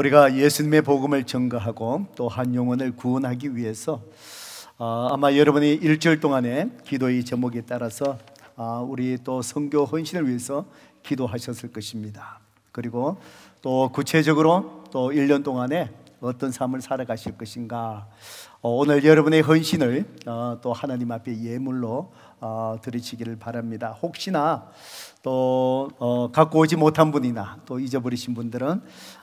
우리가 예수님의 복음을 전가하고 또 한 영혼을 구원하기 위해서 아, 아마 여러분이 일주일 동안에 기도의 제목에 따라서 아, 우리 또 성교 헌신을 위해서 기도하셨을 것입니다. 그리고 또 구체적으로 또 1년 동안에 어떤 삶을 살아가실 것인가 어, 오늘 여러분의 헌신을 어, 또 하나님 앞에 예물로 어, 들으시기를 바랍니다. 혹시나 또 어, 갖고 오지 못한 분이나 또 잊어버리신 분들은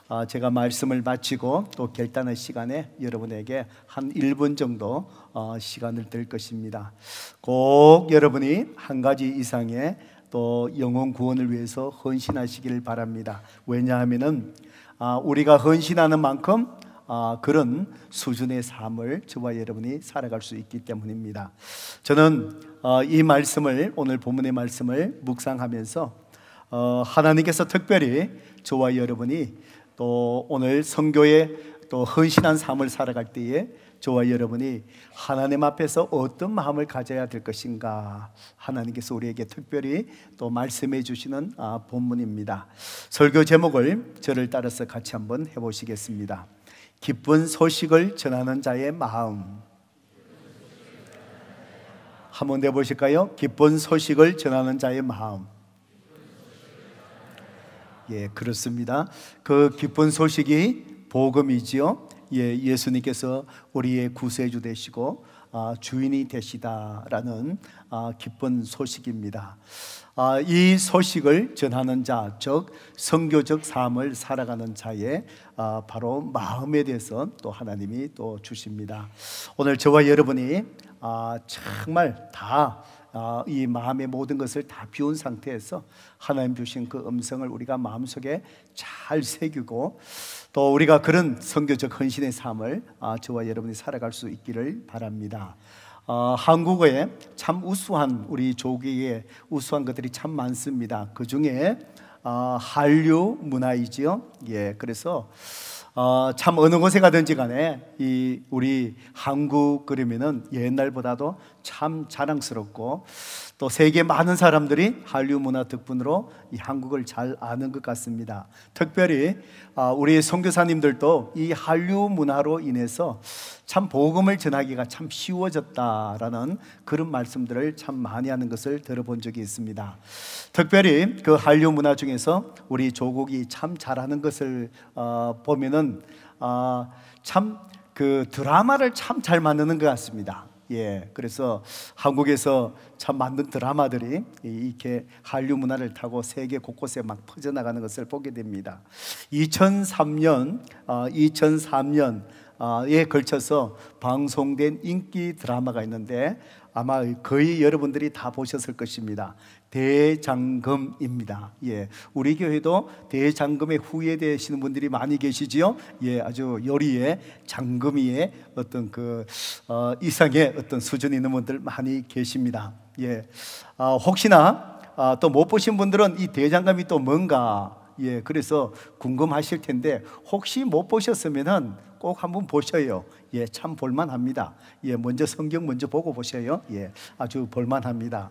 어, 제가 말씀을 마치고 또 결단의 시간에 여러분에게 한 1분 정도 어, 시간을 드릴 것입니다. 꼭 여러분이 한 가지 이상의 또 영혼 구원을 위해서 헌신하시기를 바랍니다. 왜냐하면은 아, 우리가 헌신하는 만큼 아, 그런 수준의 삶을 저와 여러분이 살아갈 수 있기 때문입니다. 저는 어, 이 말씀을 오늘 본문의 말씀을 묵상하면서 어, 하나님께서 특별히 저와 여러분이 또 오늘 성교에 또 헌신한 삶을 살아갈 때에 저와 여러분이 하나님 앞에서 어떤 마음을 가져야 될 것인가 하나님께서 우리에게 특별히 또 말씀해 주시는 아, 본문입니다. 설교 제목을 저를 따라서 같이 한번 해보시겠습니다. 기쁜 소식을 전하는 자의 마음. 한번 내보실까요? 기쁜 소식을 전하는 자의 마음. 예, 그렇습니다. 그 기쁜 소식이 복음이지요. 예, 예수님께서 우리의 구세주 되시고 아, 주인이 되시다라는 아, 기쁜 소식입니다. 아, 이 소식을 전하는 자, 즉 성교적 삶을 살아가는 자의 바로 마음에 대해서 또 하나님이 또 주십니다. 오늘 저와 여러분이 정말 다 이 마음의 모든 것을 다 비운 상태에서 하나님 주신 그 음성을 우리가 마음속에 잘 새기고 또 우리가 그런 선교적 헌신의 삶을 아, 저와 여러분이 살아갈 수 있기를 바랍니다. 어, 한국어에 참 우수한 우리 조기에 우수한 것들이 참 많습니다. 그 중에 어, 한류 문화이지요. 예, 그래서 어, 참 어느 곳에 가든지 간에 이 우리 한국 그러면은 옛날보다도 참 자랑스럽고 또 세계 많은 사람들이 한류 문화 덕분으로 이 한국을 잘 아는 것 같습니다. 특별히 아, 우리 선교사님들도 이 한류 문화로 인해서 참 복음을 전하기가 참 쉬워졌다라는 그런 말씀들을 참 많이 하는 것을 들어본 적이 있습니다. 특별히 그 한류 문화 중에서 우리 조국이 참 잘하는 것을 어, 보면은 아, 참그 드라마를 참 잘 만드는 것 같습니다. 예, 그래서 한국에서 참 만든 드라마들이 이렇게 한류 문화를 타고 세계 곳곳에 막 퍼져나가는 것을 보게 됩니다. 2003년, 어, 2003년 어, 에 걸쳐서 방송된 인기 드라마가 있는데 아마 거의 여러분들이 다 보셨을 것입니다. 대장금입니다. 예, 우리 교회도 대장금의 후예되시는 분들이 많이 계시지요. 예, 아주 요리에 장금이의 어떤 그 어, 이상의 어떤 수준 있는 분들 많이 계십니다. 예, 아, 혹시나 아, 또못 보신 분들은 이 대장금이 또 뭔가 예, 그래서 궁금하실 텐데 혹시 못 보셨으면은 꼭 한번 보셔요. 예, 참 볼만합니다. 예, 먼저 성경 먼저 보고 보셔요. 예, 아주 볼만합니다.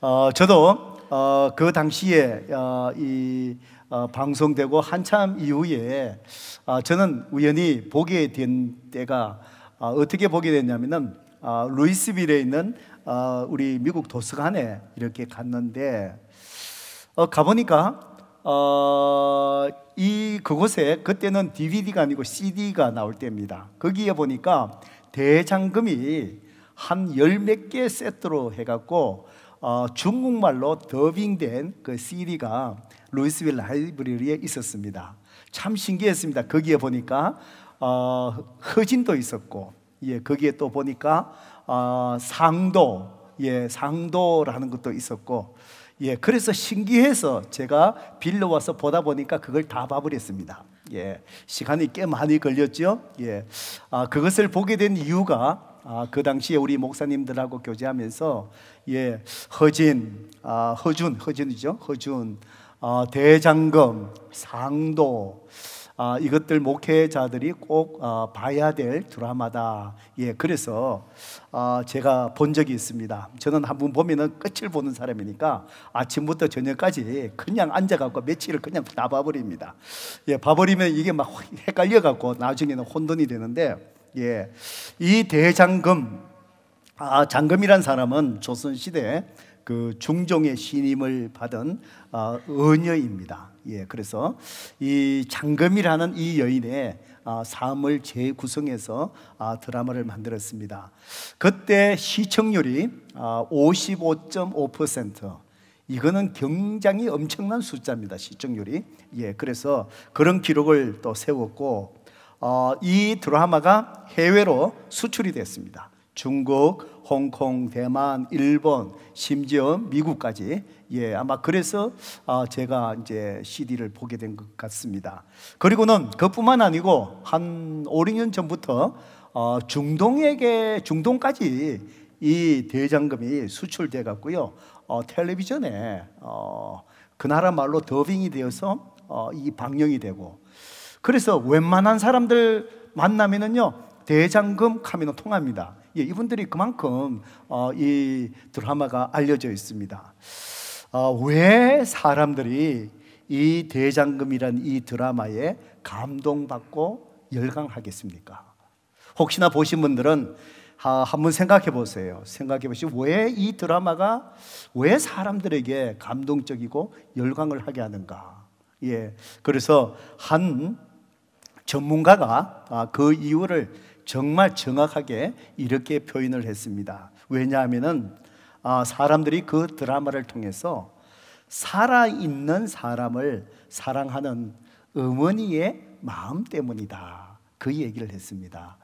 어, 저도 어, 그 당시에 어, 이 어, 방송되고 한참 이후에 어, 저는 우연히 보게 된 때가 어, 어떻게 보게 됐냐면은 어, 루이스빌에 있는 어, 우리 미국 도서관에 이렇게 갔는데 어, 가보니까 어, 이 그곳에 그때는 DVD가 아니고 CD가 나올 때입니다. 거기에 보니까 대장금이 한 열 몇 개 세트로 해갖고 어, 중국말로 더빙된 그 CD가 루이스빌 라이브리에 있었습니다. 참 신기했습니다. 거기에 보니까 어, 허진도 있었고, 예, 거기에 또 보니까 어, 상도, 예, 상도라는 것도 있었고, 예, 그래서 신기해서 제가 빌려와서 보다 보니까 그걸 다 봐버렸습니다. 예, 시간이 꽤 많이 걸렸죠. 예, 아, 그것을 보게 된 이유가 아, 그 당시에 우리 목사님들하고 교제하면서 예 허진, 아, 허준, 허진이죠 허준, 아, 대장금, 상도 아, 이것들 목회자들이 꼭 아, 봐야 될 드라마다. 예, 그래서 아, 제가 본 적이 있습니다. 저는 한 번 보면은 끝을 보는 사람이니까 아침부터 저녁까지 그냥 앉아갖고 며칠을 그냥 다 봐버립니다. 예, 봐버리면 이게 막 헷갈려갖고 나중에는 혼돈이 되는데 예. 이 대장금, 아, 장금이란 사람은 조선시대 그 중종의 신임을 받은 아, 은여입니다 예, 그래서 이 장금이라는 이 여인의 아, 삶을 재구성해서 아, 드라마를 만들었습니다. 그때 시청률이 아, 55.5% 이거는 굉장히 엄청난 숫자입니다. 시청률이. 예, 그래서 그런 기록을 또 세웠고 어, 이 드라마가 해외로 수출이 됐습니다. 중국, 홍콩, 대만, 일본, 심지어 미국까지 예 아마 그래서 어, 제가 이제 CD를 보게 된 것 같습니다. 그리고는 그뿐만 아니고 한 5, 6년 전부터 어, 중동에게 중동까지 이 대장금이 수출돼 갖고요 어, 텔레비전에 어, 그 나라 말로 더빙이 되어서 어, 이 방영이 되고 그래서 웬만한 사람들 만나면은요, 대장금 카메노 통합니다. 예, 이분들이 그만큼 어, 이 드라마가 알려져 있습니다. 어, 왜 사람들이 이 대장금이란 이 드라마에 감동받고 열광하겠습니까? 혹시나 보신 분들은 아, 한번 생각해 보세요. 생각해 보시고 왜이 드라마가 왜 사람들에게 감동적이고 열광을 하게 하는가? 예. 그래서 한 전문가가 아, 그 이유를 정말 정확하게 이렇게 표현을 했습니다. 왜냐하면 아, 사람들이 그 드라마를 통해서 살아있는 사람을 사랑하는 어머니의 마음 때문이다. 그 얘기를 했습니다.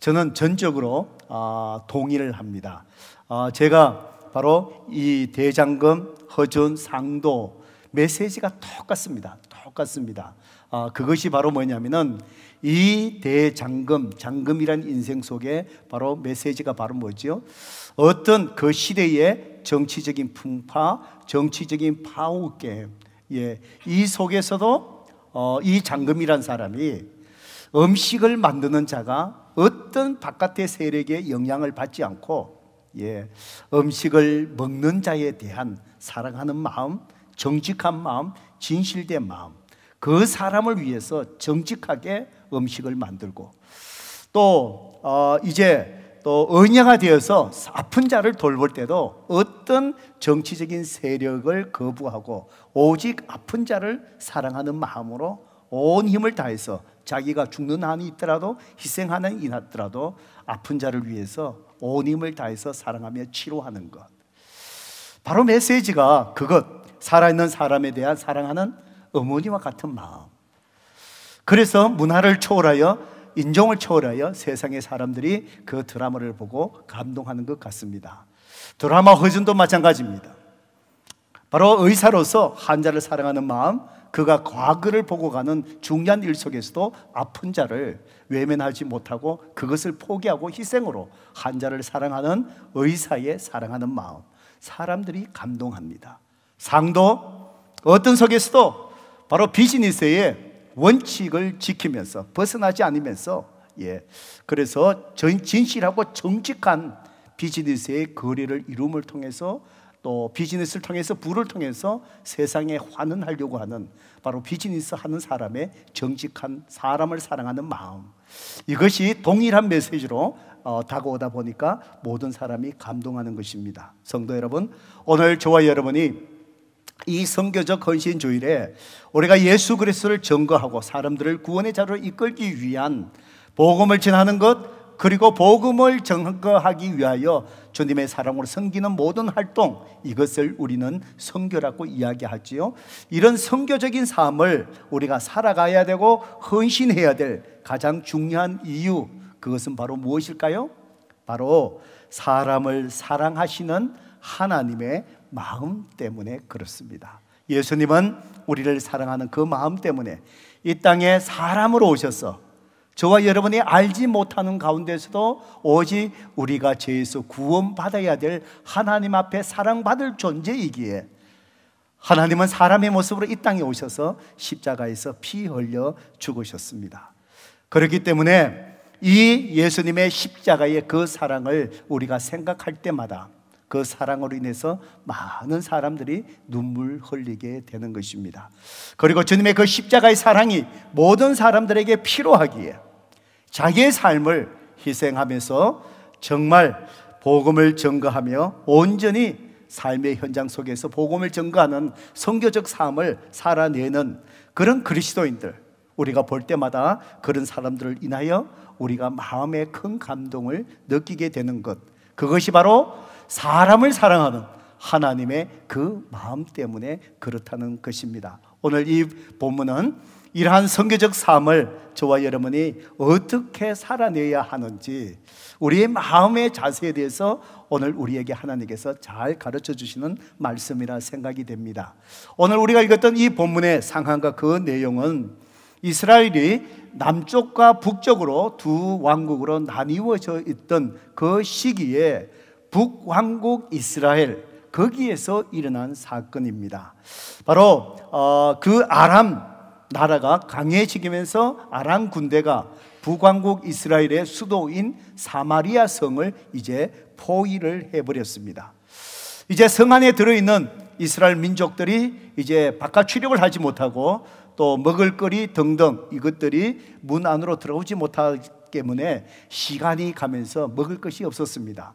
저는 전적으로 아, 동의를 합니다. 제가 바로 이 대장금 허준 상도 메시지가 똑같습니다. 똑같습니다. 아, 그것이 바로 뭐냐면은 이 대장금, 장금이란 인생 속에 바로 메시지가 바로 뭐죠 어떤 그 시대의 정치적인 풍파, 정치적인 파우게, 예, 이 속에서도 어, 이 장금이란 사람이 음식을 만드는 자가 어떤 바깥의 세력의 영향을 받지 않고 예, 음식을 먹는 자에 대한 사랑하는 마음, 정직한 마음, 진실된 마음 그 사람을 위해서 정직하게 음식을 만들고 또 어, 이제 또 은혜가 되어서 아픈 자를 돌볼 때도 어떤 정치적인 세력을 거부하고 오직 아픈 자를 사랑하는 마음으로 온 힘을 다해서 자기가 죽는 한이 있더라도 희생하는 이 있더라도 아픈 자를 위해서 온 힘을 다해서 사랑하며 치료하는 것 바로 메시지가 그것 살아있는 사람에 대한 사랑하는 어머니와 같은 마음. 그래서 문화를 초월하여 인종을 초월하여 세상의 사람들이 그 드라마를 보고 감동하는 것 같습니다. 드라마 허준도 마찬가지입니다. 바로 의사로서 환자를 사랑하는 마음, 그가 과거를 보고 가는 중요한 일 속에서도 아픈 자를 외면하지 못하고 그것을 포기하고 희생으로 환자를 사랑하는 의사의 사랑하는 마음, 사람들이 감동합니다. 상도 어떤 속에서도 바로 비즈니스의 원칙을 지키면서 벗어나지 않으면서 예. 그래서 전, 진실하고 정직한 비즈니스의 거리를 이룸을 통해서 또 비즈니스를 통해서 부를 통해서 세상에 환원하려고 하는 바로 비즈니스 하는 사람의 정직한 사람을 사랑하는 마음 이것이 동일한 메시지로 어, 다가오다 보니까 모든 사람이 감동하는 것입니다. 성도 여러분, 오늘 저와 여러분이 이 성교적 헌신 주일에 우리가 예수 그리스도를 증거하고 사람들을 구원의 자로 이끌기 위한 복음을 전하는 것 그리고 복음을 증거하기 위하여 주님의 사랑으로 섬기는 모든 활동 이것을 우리는 성교라고 이야기하지요. 이런 성교적인 삶을 우리가 살아가야 되고 헌신해야 될 가장 중요한 이유 그것은 바로 무엇일까요? 바로 사람을 사랑하시는 하나님의 마음 때문에 그렇습니다. 예수님은 우리를 사랑하는 그 마음 때문에 이 땅에 사람으로 오셔서 저와 여러분이 알지 못하는 가운데서도 오직 우리가 죄에서 구원받아야 될 하나님 앞에 사랑받을 존재이기에 하나님은 사람의 모습으로 이 땅에 오셔서 십자가에서 피 흘려 죽으셨습니다. 그렇기 때문에 이 예수님의 십자가의 그 사랑을 우리가 생각할 때마다 그 사랑으로 인해서 많은 사람들이 눈물 흘리게 되는 것입니다. 그리고 주님의 그 십자가의 사랑이 모든 사람들에게 필요하기에 자기의 삶을 희생하면서 정말 복음을 전거하며 온전히 삶의 현장 속에서 복음을 전거하는 성교적 삶을 살아내는 그런 그리스도인들 우리가 볼 때마다 그런 사람들을 인하여 우리가 마음에 큰 감동을 느끼게 되는 것 그것이 바로 사람을 사랑하는 하나님의 그 마음 때문에 그렇다는 것입니다. 오늘 이 본문은 이러한 성교적 삶을 저와 여러분이 어떻게 살아내야 하는지 우리의 마음의 자세에 대해서 오늘 우리에게 하나님께서 잘 가르쳐 주시는 말씀이라 생각이 됩니다. 오늘 우리가 읽었던 이 본문의 상황과 그 내용은 이스라엘이 남쪽과 북쪽으로 두 왕국으로 나뉘어져 있던 그 시기에 북왕국 이스라엘 거기에서 일어난 사건입니다. 바로 어, 그 아람 나라가 강해지면서 아람 군대가 북왕국 이스라엘의 수도인 사마리아 성을 이제 포위를 해버렸습니다. 이제 성 안에 들어있는 이스라엘 민족들이 이제 바깥 출입을 하지 못하고 또 먹을거리 등등 이것들이 문 안으로 들어오지 못하기 때문에 시간이 가면서 먹을 것이 없었습니다.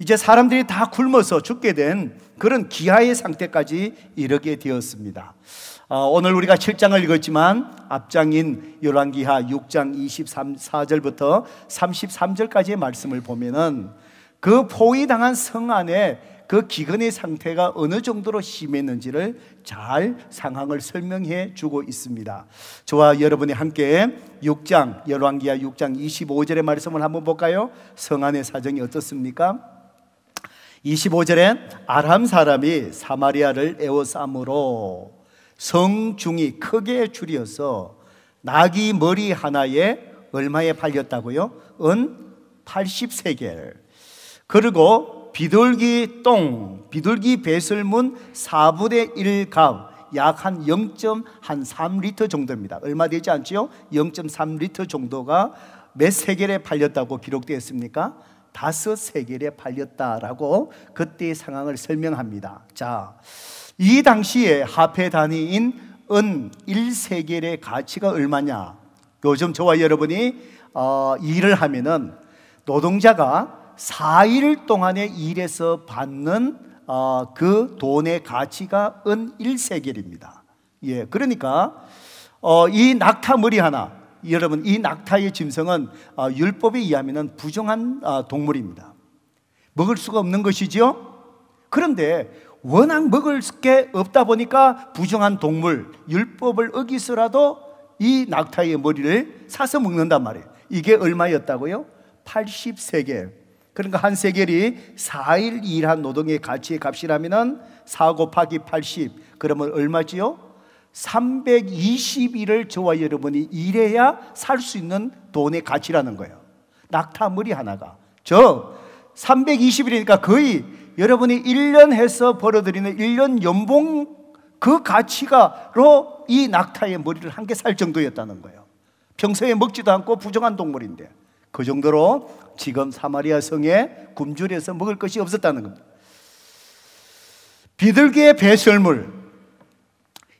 이제 사람들이 다 굶어서 죽게 된 그런 기하의 상태까지 이르게 되었습니다. 어, 오늘 우리가 7장을 읽었지만 앞장인 열왕기하 6장 24절부터 33절까지의 말씀을 보면은 그 포위당한 성 안에 그 기근의 상태가 어느 정도로 심했는지를 잘 상황을 설명해 주고 있습니다. 저와 여러분이 함께 6장 열왕기하 6장 25절의 말씀을 한번 볼까요? 성 안의 사정이 어떻습니까? 25절엔 아람 사람이 사마리아를 애워싸므로 성중이 크게 줄여서 나귀 머리 하나에 얼마에 팔렸다고요? 은 80세겔. 그리고 비둘기 똥, 비둘기 배설문 4분의 1갑, 약한 0.3리터 정도입니다. 얼마 되지 않지요? 0.3리터 정도가 몇 세겔에 팔렸다고 기록되어 습니까 다섯 세겔에 팔렸다라고 그때의 상황을 설명합니다. 자, 이 당시에 화폐 단위인 은 1세겔의 가치가 얼마냐? 요즘 저와 여러분이 어, 일을 하면은 노동자가 4일 동안의 일에서 받는 어, 그 돈의 가치가 은 1세겔입니다. 예, 그러니까 어, 이 낙타머리 하나 여러분 이 낙타의 짐승은 아, 율법에 의하면 부정한 아, 동물입니다. 먹을 수가 없는 것이지요. 그런데 워낙 먹을 게 없다 보니까 부정한 동물 율법을 어기서라도 이 낙타의 머리를 사서 먹는단 말이에요. 이게 얼마였다고요? 8 0세 그러니까 한 세겔이 4일 일한 노동의 가치의 값이라면4 곱하기 80 그러면 얼마지요? 320일을 저와 여러분이 일해야 살 수 있는 돈의 가치라는 거예요. 낙타물이 하나가. 저 320일이니까 거의 여러분이 1년 해서 벌어들이는 1년 연봉 그 가치가로 이 낙타의 머리를 한 개 살 정도였다는 거예요. 평소에 먹지도 않고 부정한 동물인데 그 정도로 지금 사마리아 성에 굶주려서 먹을 것이 없었다는 겁니다. 비둘기의 배설물,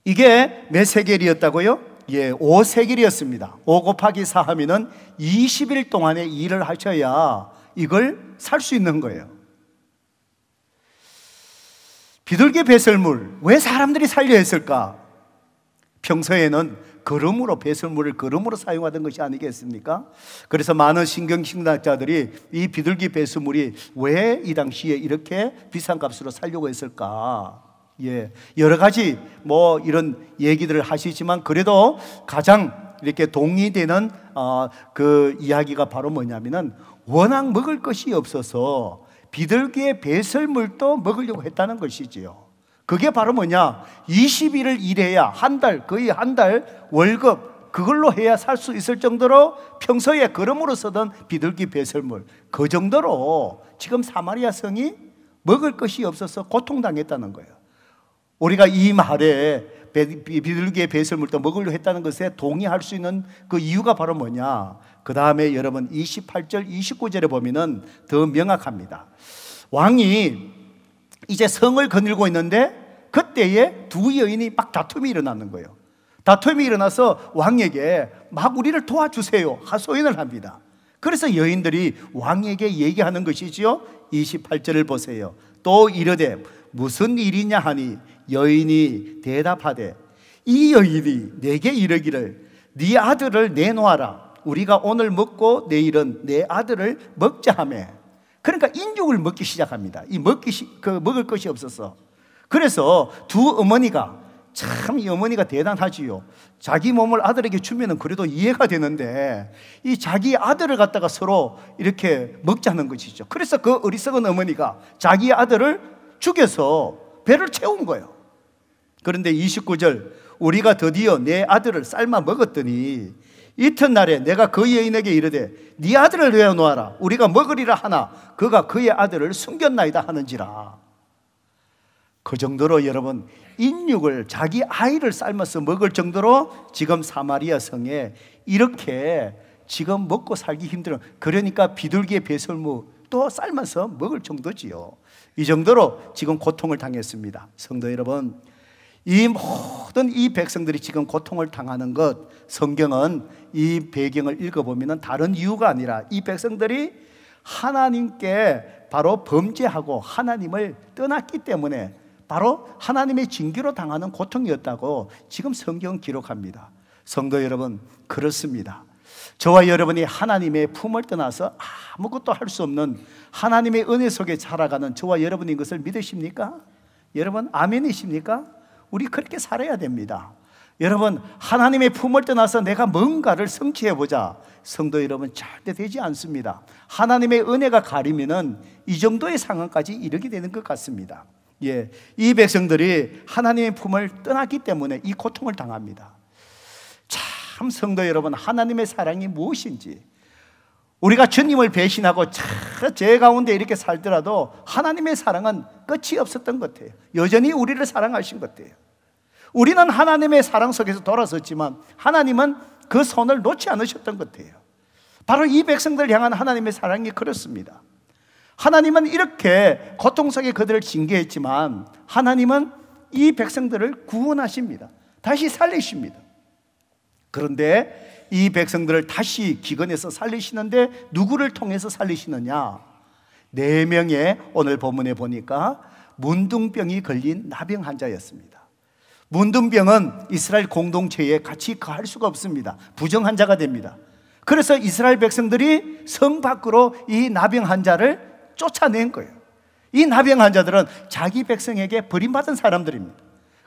이게 몇 세겔이었다고요? 예, 5세겔이었습니다. 5 곱하기 4 하면은 20일 동안에 일을 하셔야 이걸 살 수 있는 거예요. 비둘기 배설물, 왜 사람들이 살려 했을까? 평소에는 걸음으로 배설물을 걸음으로 사용하던 것이 아니겠습니까? 그래서 많은 신경신학자들이 이 비둘기 배설물이 왜 이 당시에 이렇게 비싼 값으로 살려고 했을까? 예. 여러 가지 뭐 이런 얘기들을 하시지만 그래도 가장 이렇게 동의되는 어, 그 이야기가 바로 뭐냐면은 워낙 먹을 것이 없어서 비둘기의 배설물도 먹으려고 했다는 것이지요. 그게 바로 뭐냐? 20일을 일해야 한 달, 거의 한 달 월급, 그걸로 해야 살 수 있을 정도로 평소에 걸음으로 쓰던 비둘기 배설물. 그 정도로 지금 사마리아 성이 먹을 것이 없어서 고통당했다는 거예요. 우리가 이 말에 비둘기의 배설물도 먹으려 했다는 것에 동의할 수 있는 그 이유가 바로 뭐냐? 그 다음에 여러분 28절, 29절에 보면은 더 명확합니다. 왕이 이제 성을 거닐고 있는데 그때에 두 여인이 막 다툼이 일어나는 거예요. 다툼이 일어나서 왕에게 막 우리를 도와주세요. 하소연을 합니다. 그래서 여인들이 왕에게 얘기하는 것이지요. 28절을 보세요. 또 이르되 무슨 일이냐 하니 여인이 대답하되 이 여인이 내게 이르기를 네 아들을 내놓아라 우리가 오늘 먹고 내일은 내 아들을 먹자 하며 그러니까 인육을 먹기 시작합니다. 이 먹기 시, 그 먹을 것이 없어서 그래서 두 어머니가 참 이 어머니가 대단하지요. 자기 몸을 아들에게 주면은 그래도 이해가 되는데 이 자기 아들을 갖다가 서로 이렇게 먹자는 것이죠. 그래서 그 어리석은 어머니가 자기 아들을 죽여서 배를 채운 거예요. 그런데 29절 우리가 드디어 내 아들을 삶아 먹었더니 이튿날에 내가 그 여인에게 이르되 네 아들을 내어놓아라 우리가 먹으리라 하나 그가 그의 아들을 숨겼나이다 하는지라 그 정도로 여러분 인육을 자기 아이를 삶아서 먹을 정도로 지금 사마리아 성에 이렇게 지금 먹고 살기 힘들어 그러니까 비둘기의 배설무 또 삶아서 먹을 정도지요 이 정도로 지금 고통을 당했습니다 성도 여러분 이 모든 이 백성들이 지금 고통을 당하는 것 성경은 이 배경을 읽어보면 다른 이유가 아니라 이 백성들이 하나님께 바로 범죄하고 하나님을 떠났기 때문에 바로 하나님의 징계로 당하는 고통이었다고 지금 성경 기록합니다. 성도 여러분, 그렇습니다. 저와 여러분이 하나님의 품을 떠나서 아무것도 할 수 없는 하나님의 은혜 속에 살아가는 저와 여러분인 것을 믿으십니까? 여러분, 아멘이십니까? 우리 그렇게 살아야 됩니다. 여러분, 하나님의 품을 떠나서 내가 뭔가를 성취해보자. 성도 여러분, 절대 되지 않습니다. 하나님의 은혜가 가리면은 이 정도의 상황까지 이르게 되는 것 같습니다. 예. 이 백성들이 하나님의 품을 떠났기 때문에 이 고통을 당합니다. 참, 성도 여러분, 하나님의 사랑이 무엇인지, 우리가 주님을 배신하고 제 가운데 이렇게 살더라도 하나님의 사랑은 끝이 없었던 것 같아요. 여전히 우리를 사랑하신 것 같아요. 우리는 하나님의 사랑 속에서 돌아섰지만 하나님은 그 손을 놓지 않으셨던 것 같아요. 바로 이 백성들 향한 하나님의 사랑이 그렇습니다. 하나님은 이렇게 고통 속에 그들을 징계했지만 하나님은 이 백성들을 구원하십니다. 다시 살리십니다. 그런데 이 백성들을 다시 기근에서 살리시는데 누구를 통해서 살리시느냐? 네 명의 오늘 본문에 보니까 문둥병이 걸린 나병 환자였습니다. 문둥병은 이스라엘 공동체에 같이 거할 수가 없습니다. 부정 환자가 됩니다. 그래서 이스라엘 백성들이 성 밖으로 이 나병 환자를 쫓아낸 거예요. 이 나병 환자들은 자기 백성에게 버림받은 사람들입니다.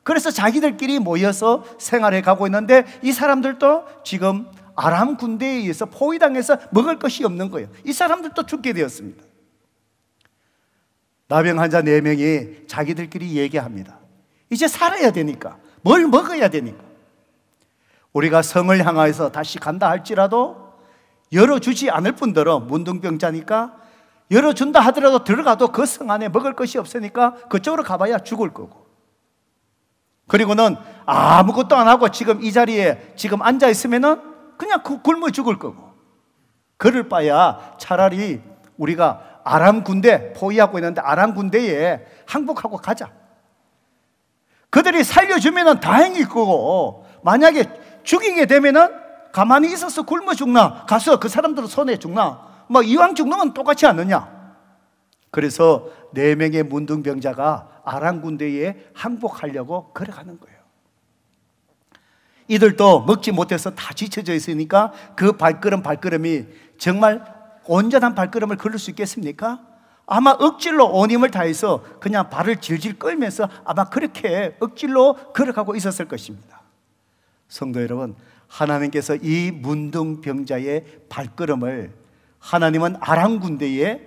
그래서 자기들끼리 모여서 생활해 가고 있는데 이 사람들도 지금 아람 군대에 의해서 포위당해서 먹을 것이 없는 거예요. 이 사람들도 죽게 되었습니다. 나병 환자 4명이 자기들끼리 얘기합니다. 이제 살아야 되니까. 뭘 먹어야 되니까. 우리가 성을 향하여서 다시 간다 할지라도 열어주지 않을 뿐더러 문둥병자니까 열어준다 하더라도 들어가도 그 성 안에 먹을 것이 없으니까 그쪽으로 가봐야 죽을 거고. 그리고는 아무것도 안 하고 지금 이 자리에 지금 앉아 있으면은 그냥 굶어 죽을 거고. 그럴 바야 차라리 우리가 아람 군대 포위하고 있는데 아람 군대에 항복하고 가자. 그들이 살려주면 다행일 거고 만약에 죽이게 되면 가만히 있어서 굶어 죽나 가서 그 사람들 손에 죽나 뭐 이왕 죽는 건 똑같지 않느냐 그래서 네 명의 문둥병자가 아랑 군대에 항복하려고 걸어가는 거예요. 이들도 먹지 못해서 다 지쳐져 있으니까 그 발걸음 발걸음이 정말 온전한 발걸음을 걸을 수 있겠습니까? 아마 억질로 온 힘을 다해서 그냥 발을 질질 끌면서 아마 그렇게 억질로 걸어가고 있었을 것입니다. 성도 여러분, 하나님께서 이 문둥병자의 발걸음을 하나님은 아랑군대에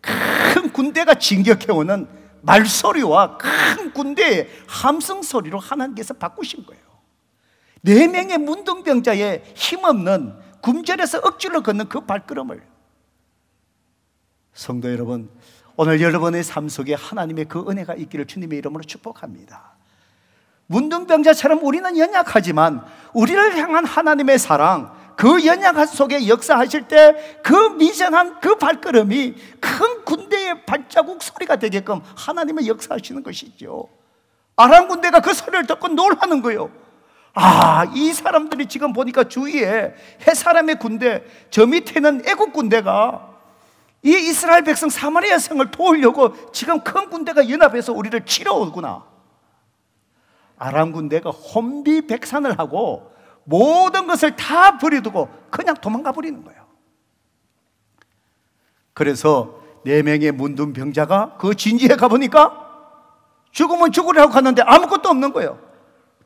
큰 군대가 진격해오는 말소리와 큰 군대의 함성 소리로 하나님께서 바꾸신 거예요. 네 명의 문둥병자의 힘없는 굶절에서 억지로 걷는 그 발걸음을 성도 여러분, 오늘 여러분의 삶 속에 하나님의 그 은혜가 있기를 주님의 이름으로 축복합니다. 문둥병자처럼 우리는 연약하지만 우리를 향한 하나님의 사랑, 그 연약한 속에 역사하실 때 그 미세한 그 발걸음이 큰 군대의 발자국 소리가 되게끔 하나님의 역사하시는 것이죠. 아람 군대가 그 소리를 듣고 놀라는 거요. 아, 이 사람들이 지금 보니까 주위에 해 사람의 군대, 저 밑에는 애국 군대가 이 이스라엘 백성 사마리아 성을 도우려고 지금 큰 군대가 연합해서 우리를 치러 오구나. 아람 군대가 혼비백산을 하고 모든 것을 다 버려두고 그냥 도망가 버리는 거예요. 그래서 네 명의 문둔 병자가 그 진지에 가보니까 죽으면 죽으라고 갔는데 아무것도 없는 거예요.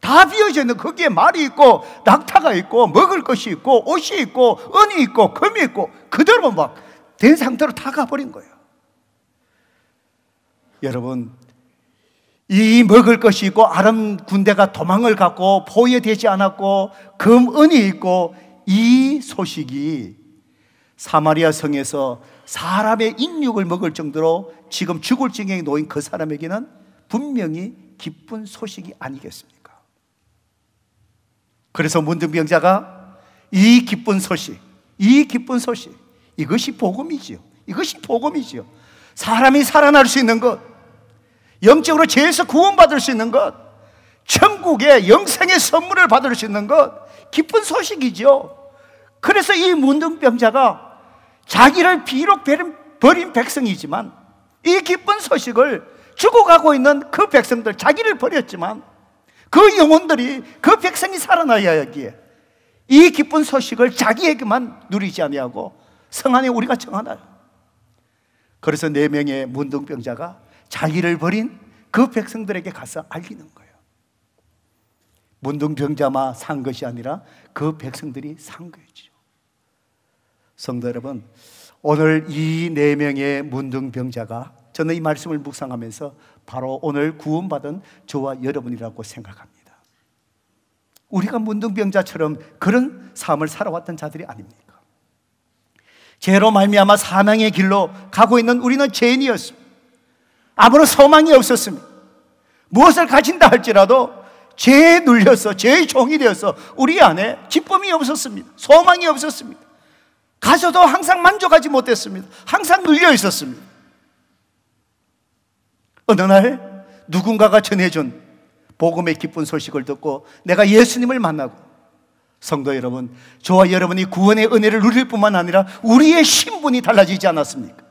다 비어져 있는 거기에 말이 있고 낙타가 있고 먹을 것이 있고 옷이 있고 은이 있고 금이 있고 그대로 막된 상태로 다 가버린 거예요. 여러분, 이 먹을 것이 있고 아람 군대가 도망을 갔고 포위되지 않았고 금은이 있고 이 소식이 사마리아 성에서 사람의 인육을 먹을 정도로 지금 죽을 지경에 놓인 그 사람에게는 분명히 기쁜 소식이 아니겠습니까? 그래서 문등병자가 이 기쁜 소식, 이 기쁜 소식, 이것이 복음이지요. 이것이 복음이지요. 사람이 살아날 수 있는 것, 영적으로 죄에서 구원받을 수 있는 것, 천국의 영생의 선물을 받을 수 있는 것, 기쁜 소식이죠. 그래서 이 문둥병자가 자기를 비록 버린 백성이지만 이 기쁜 소식을 죽어가고 있는 그 백성들, 자기를 버렸지만 그 영혼들이 그 백성이 살아나야 하기에 이 기쁜 소식을 자기에게만 누리지 아니하고 성 안에 우리가 정하나요? 그래서 네 명의 문둥병자가 자기를 버린 그 백성들에게 가서 알리는 거예요. 문둥병자만 산 것이 아니라 그 백성들이 산 거죠. 성도 여러분, 오늘 이 네 명의 문둥병자가 저는 이 말씀을 묵상하면서 바로 오늘 구원받은 저와 여러분이라고 생각합니다. 우리가 문둥병자처럼 그런 삶을 살아왔던 자들이 아닙니다. 죄로 말미암아 사망의 길로 가고 있는 우리는 죄인이었습니다. 아무런 소망이 없었습니다. 무엇을 가진다 할지라도 죄에 눌려서 죄의 종이 되어서 우리 안에 기쁨이 없었습니다. 소망이 없었습니다. 가져도 항상 만족하지 못했습니다. 항상 눌려 있었습니다. 어느 날 누군가가 전해준 복음의 기쁜 소식을 듣고 내가 예수님을 만나고 성도 여러분, 저와 여러분이 구원의 은혜를 누릴 뿐만 아니라 우리의 신분이 달라지지 않았습니까?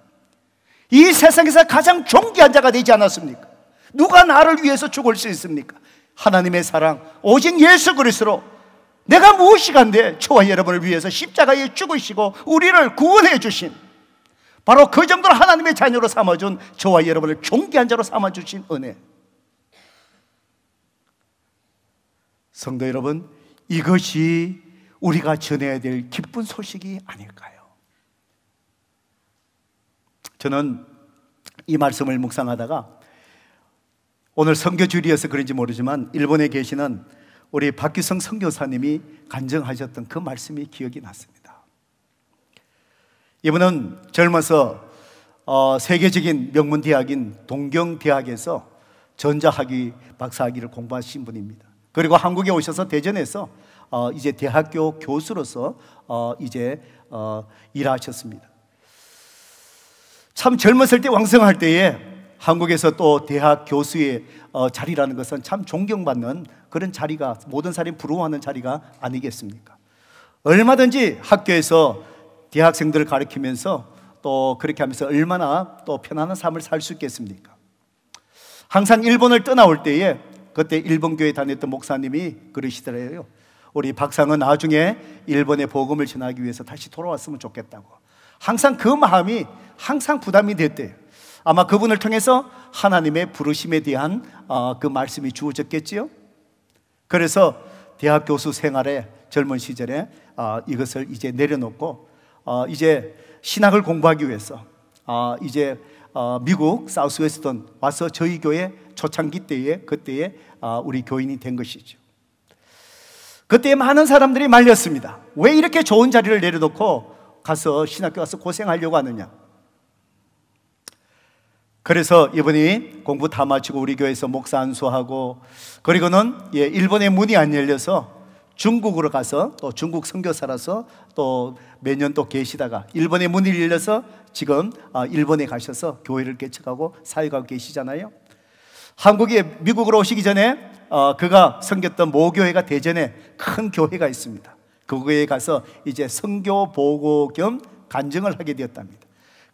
이 세상에서 가장 존귀한 자가 되지 않았습니까? 누가 나를 위해서 죽을 수 있습니까? 하나님의 사랑, 오직 예수 그리스로 내가 무엇이간데 저와 여러분을 위해서 십자가에 죽으시고 우리를 구원해 주신 바로 그 정도로 하나님의 자녀로 삼아준 저와 여러분을 존귀한 자로 삼아주신 은혜 성도 여러분 이것이 우리가 전해야 될 기쁜 소식이 아닐까요? 저는 이 말씀을 묵상하다가 오늘 선교주리에서 그런지 모르지만 일본에 계시는 우리 박규성 선교사님이 간증하셨던 그 말씀이 기억이 났습니다. 이분은 젊어서 어, 세계적인 명문 대학인 동경 대학에서 전자학위 박사학위를 공부하신 분입니다. 그리고 한국에 오셔서 대전에서 어, 이제 대학교 교수로서 어, 이제 어, 일하셨습니다. 참 젊었을 때 왕성할 때에 한국에서 또 대학 교수의 어, 자리라는 것은 참 존경받는 그런 자리가 모든 사람이 부러워하는 자리가 아니겠습니까? 얼마든지 학교에서 대학생들을 가르치면서 또 그렇게 하면서 얼마나 또 편안한 삶을 살 수 있겠습니까? 항상 일본을 떠나올 때에 그때 일본 교회 다녔던 목사님이 그러시더래요. 우리 박상은 나중에 일본에 복음을 전하기 위해서 다시 돌아왔으면 좋겠다고. 항상 그 마음이 항상 부담이 됐대요. 아마 그분을 통해서 하나님의 부르심에 대한 어, 그 말씀이 주어졌겠지요. 그래서 대학 교수 생활에 젊은 시절에 어, 이것을 이제 내려놓고 어, 이제 신학을 공부하기 위해서 이제 미국 사우스웨스턴 와서 저희 교회 초창기 때에 그때에 아, 우리 교인이 된 것이죠. 그때 많은 사람들이 말렸습니다. 왜 이렇게 좋은 자리를 내려놓고 가서 신학교 가서 고생하려고 하느냐? 그래서 이분이 공부 다 마치고 우리 교회에서 목사 안수하고 그리고는 예, 일본의 문이 안 열려서 중국으로 가서 또 중국 선교사라서 또 몇 년 또 계시다가 일본의 문이 열려서 지금 아, 일본에 가셔서 교회를 개척하고 사역하 계시잖아요. 한국에 미국으로 오시기 전에 어, 그가 섬겼던 모교회가 대전에 큰 교회가 있습니다. 그 교회에 가서 이제 성교 보고 겸 간증을 하게 되었답니다.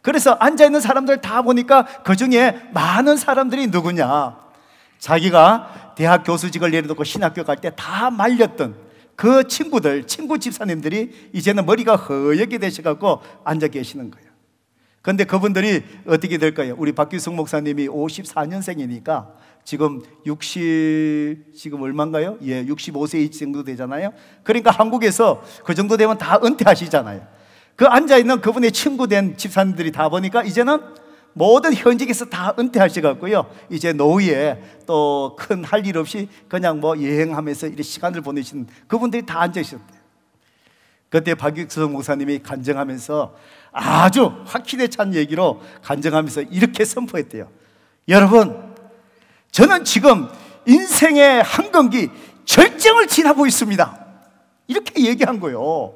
그래서 앉아 있는 사람들 다 보니까 그 중에 많은 사람들이 누구냐? 자기가 대학 교수직을 내려놓고 신학교 갈 때 다 말렸던 그 친구들, 친구 집사님들이 이제는 머리가 허옇게 되셔갖고 앉아 계시는 거예요. 근데 그분들이 어떻게 될까요? 우리 박규성 목사님이 54년생이니까 지금 60 지금 얼마인가요? 예, 65세 정도 되잖아요. 그러니까 한국에서 그 정도 되면 다 은퇴하시잖아요. 그 앉아 있는 그분의 친구 된 집사님들이 다 보니까 이제는 모든 현직에서 다 은퇴하셔갖고요. 이제 노후에 또 큰 할 일 없이 그냥 뭐 여행하면서 이렇게 시간을 보내신 그분들이 다 앉아 있었대요. 그때 박익수 목사님이 간증하면서 아주 확실에 찬 얘기로 간증하면서 이렇게 선포했대요. 여러분, 저는 지금 인생의 한경기 절정을 지나고 있습니다. 이렇게 얘기한 거요.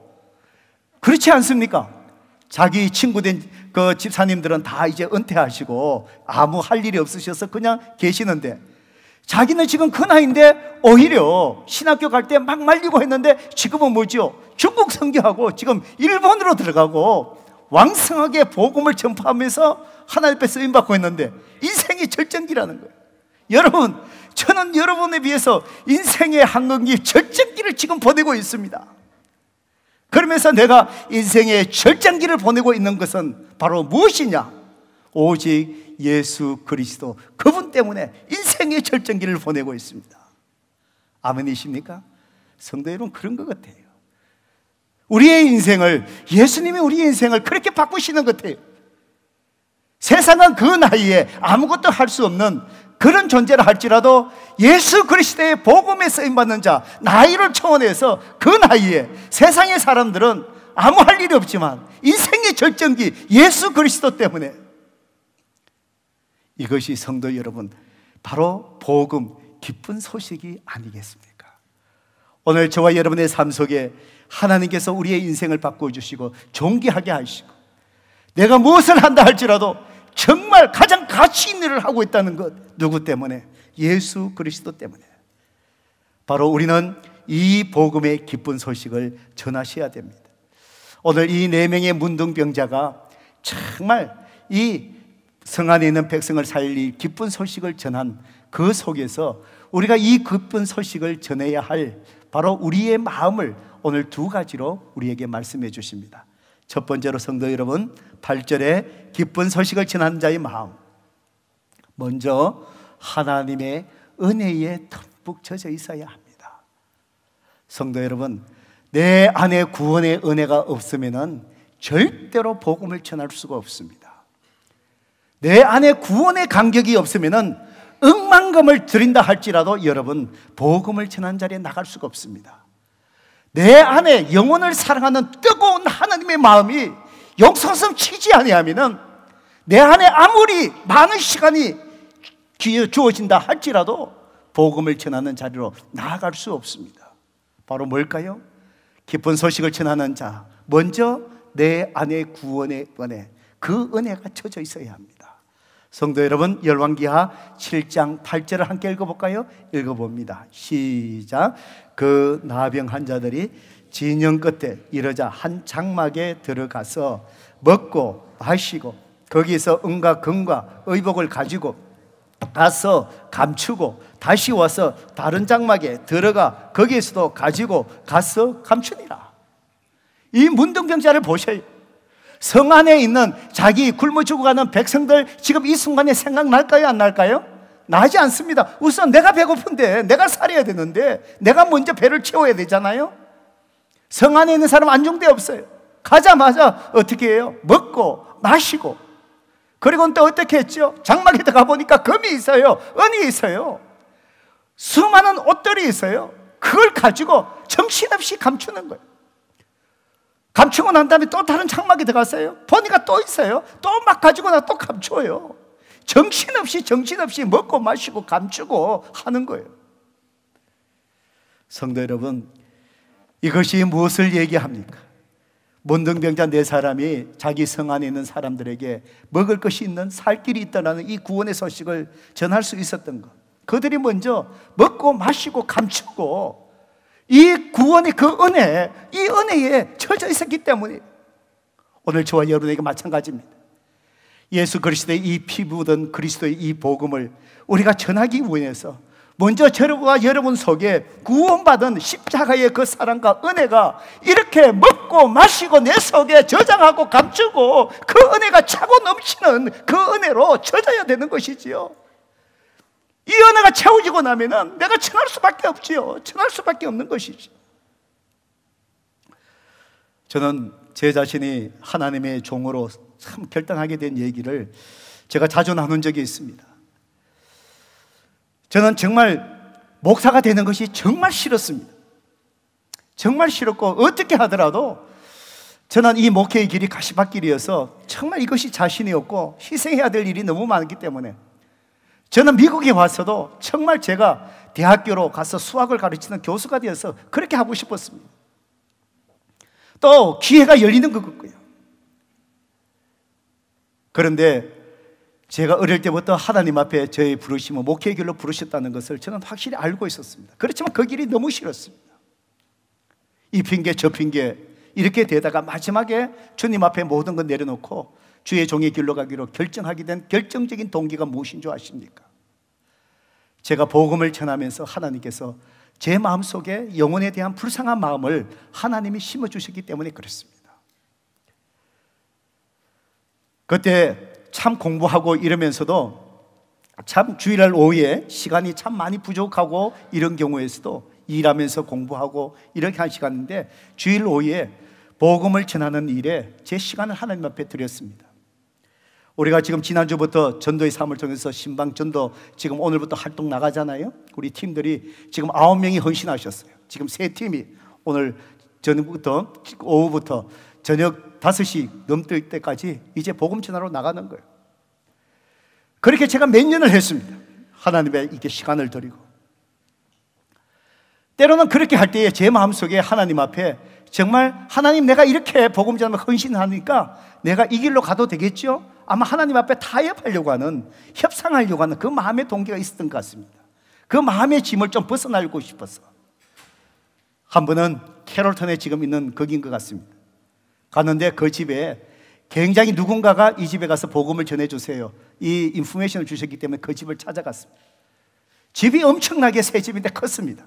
그렇지 않습니까? 자기 친구 된그 집사님들은 다 이제 은퇴하시고 아무 할 일이 없으셔서 그냥 계시는데 자기는 지금 그 나이인데 오히려 신학교 갈 때 막 말리고 했는데 지금은 뭐죠? 중국 선교하고 지금 일본으로 들어가고 왕성하게 복음을 전파하면서 하나님 앞에 쓰임 받고 있는데 인생이 절정기라는 거예요. 여러분, 저는 여러분에 비해서 인생의 항건기 절정기를 지금 보내고 있습니다. 그러면서 내가 인생의 절정기를 보내고 있는 것은 바로 무엇이냐? 오직 예수 그리스도 그분 때문에 인생의 절정기를 보내고 있습니다. 아멘이십니까? 성도 여러분 그런 것 같아요. 우리의 인생을, 예수님이 우리의 인생을 그렇게 바꾸시는 것 같아요. 세상은 그 나이에 아무것도 할 수 없는 그런 존재를 할지라도 예수 그리스도의 복음에 쓰임받는 자, 나이를 초원해서 그 나이에 세상의 사람들은 아무 할 일이 없지만 인생의 절정기 예수 그리스도 때문에 이것이 성도 여러분, 바로 복음, 기쁜 소식이 아니겠습니까? 오늘 저와 여러분의 삶 속에 하나님께서 우리의 인생을 바꿔주시고 존귀하게 하시고 내가 무엇을 한다 할지라도 정말 가장 가치 있는 일을 하고 있다는 것 누구 때문에? 예수 그리스도 때문에 바로 우리는 이 복음의 기쁜 소식을 전하셔야 됩니다 오늘 이 네 명의 문둥병자가 정말 이 성 안에 있는 백성을 살릴 기쁜 소식을 전한 그 속에서 우리가 이 기쁜 소식을 전해야 할 바로 우리의 마음을 오늘 두 가지로 우리에게 말씀해 주십니다. 첫 번째로 성도 여러분, 8절에 기쁜 소식을 전하 자의 마음. 먼저 하나님의 은혜에 듬뿍 젖어 있어야 합니다. 성도 여러분, 내 안에 구원의 은혜가 없으면 절대로 복음을 전할 수가 없습니다. 내 안에 구원의 간격이 없으면은 만금을 드린다 할지라도 여러분 복음을 전한 자리에 나갈 수가 없습니다. 내 안에 영혼을 사랑하는 뜨거운 하나님의 마음이 영성성 치지 아니하면은 내 안에 아무리 많은 시간이 주어진다 할지라도 복음을 전하는 자리로 나아갈 수 없습니다. 바로 뭘까요? 깊은 소식을 전하는 자. 먼저 내 안에 구원의 은혜, 그 은혜가 쳐져 있어야 합니다. 성도 여러분, 열왕기하 7장 8절을 함께 읽어볼까요? 읽어봅니다. 시작. 그 나병 환자들이 진영 끝에 이러자 한 장막에 들어가서 먹고 마시고 거기서 은과 금과 의복을 가지고 가서 감추고 다시 와서 다른 장막에 들어가 거기에서도 가지고 가서 감추니라. 이 문둥병자를 보셔요. 성 안에 있는 자기 굶어 죽어가는 백성들 지금 이 순간에 생각날까요? 안 날까요? 나지 않습니다. 우선 내가 배고픈데 내가 살아야 되는데 내가 먼저 배를 채워야 되잖아요. 성 안에 있는 사람 안중대 없어요. 가자마자 어떻게 해요? 먹고 마시고 그리고는 또 어떻게 했죠? 장막에 들어가 보니까 금이 있어요. 은이 있어요. 수많은 옷들이 있어요. 그걸 가지고 정신없이 감추는 거예요. 감추고 난 다음에 또 다른 장막에 들어가세요. 보니까 또 있어요. 또 막 가지고 나또감추요 정신없이 정신없이 먹고 마시고 감추고 하는 거예요. 성도 여러분, 이것이 무엇을 얘기합니까? 문둥병자 네 사람이 자기 성 안에 있는 사람들에게 먹을 것이 있는 살 길이 있다라는 이 구원의 소식을 전할 수 있었던 것. 그들이 먼저 먹고 마시고 감추고 이 구원의 그 은혜, 이 은혜에 처져 있었기 때문에 오늘 저와 여러분에게 마찬가지입니다. 예수 그리스도의 이피부든 그리스도의 이 복음을 우리가 전하기 위해서 먼저 저와 여러분 속에 구원받은 십자가의 그 사랑과 은혜가 이렇게 먹고 마시고 내 속에 저장하고 감추고 그 은혜가 차고 넘치는 그 은혜로 젖어야 되는 것이지요. 이 은혜가 채워지고 나면은 내가 천할 수밖에 없지요. 천할 수밖에 없는 것이지. 저는 제 자신이 하나님의 종으로 참 결단하게 된 얘기를 제가 자주 나눈 적이 있습니다. 저는 정말 목사가 되는 것이 정말 싫었습니다. 정말 싫었고 어떻게 하더라도 저는 이 목회의 길이 가시밭길이어서 정말 이것이 자신이었고 희생해야 될 일이 너무 많기 때문에 저는 미국에 와서도 정말 제가 대학교로 가서 수학을 가르치는 교수가 되어서 그렇게 하고 싶었습니다. 또 기회가 열리는 것 같고요. 그런데 제가 어릴 때부터 하나님 앞에 저의 부르심을 목회 길로 부르셨다는 것을 저는 확실히 알고 있었습니다. 그렇지만 그 길이 너무 싫었습니다. 이 핑계 저 핑계 이렇게 되다가 마지막에 주님 앞에 모든 걸 내려놓고 주의 종의 길로 가기로 결정하게 된 결정적인 동기가 무엇인 줄 아십니까? 제가 복음을 전하면서 하나님께서 제 마음속에 영혼에 대한 불쌍한 마음을 하나님이 심어주셨기 때문에 그렇습니다. 그때 참 공부하고 이러면서도 참 주일날 오후에 시간이 참 많이 부족하고 이런 경우에서도 일하면서 공부하고 이렇게 한 시간인데 주일 오후에 복음을 전하는 일에 제 시간을 하나님 앞에 드렸습니다. 우리가 지금 지난주부터 전도의 삶을 통해서 신방 전도 지금 오늘부터 활동 나가잖아요. 우리 팀들이 지금 아홉 명이 헌신하셨어요. 지금 세 팀이 오늘 저부터 오후부터 저녁 5시 넘뜰 때까지 이제 복음 전화로 나가는 거예요. 그렇게 제가 몇 년을 했습니다. 하나님의 이게 시간을 드리고. 때로는 그렇게 할 때에 제 마음속에 하나님 앞에 정말 하나님 내가 이렇게 복음 전하면 헌신하니까 내가 이 길로 가도 되겠죠? 아마 하나님 앞에 타협하려고 하는 협상하려고 하는 그 마음의 동기가 있었던 것 같습니다. 그 마음의 짐을 좀벗어나고 싶어서. 한 분은 캐롤턴에 지금 있는 거기인 것 같습니다. 갔는데 그 집에 굉장히 누군가가 이 집에 가서 복음을 전해주세요. 이 인포메이션을 주셨기 때문에 그 집을 찾아갔습니다. 집이 엄청나게 새 집인데 컸습니다.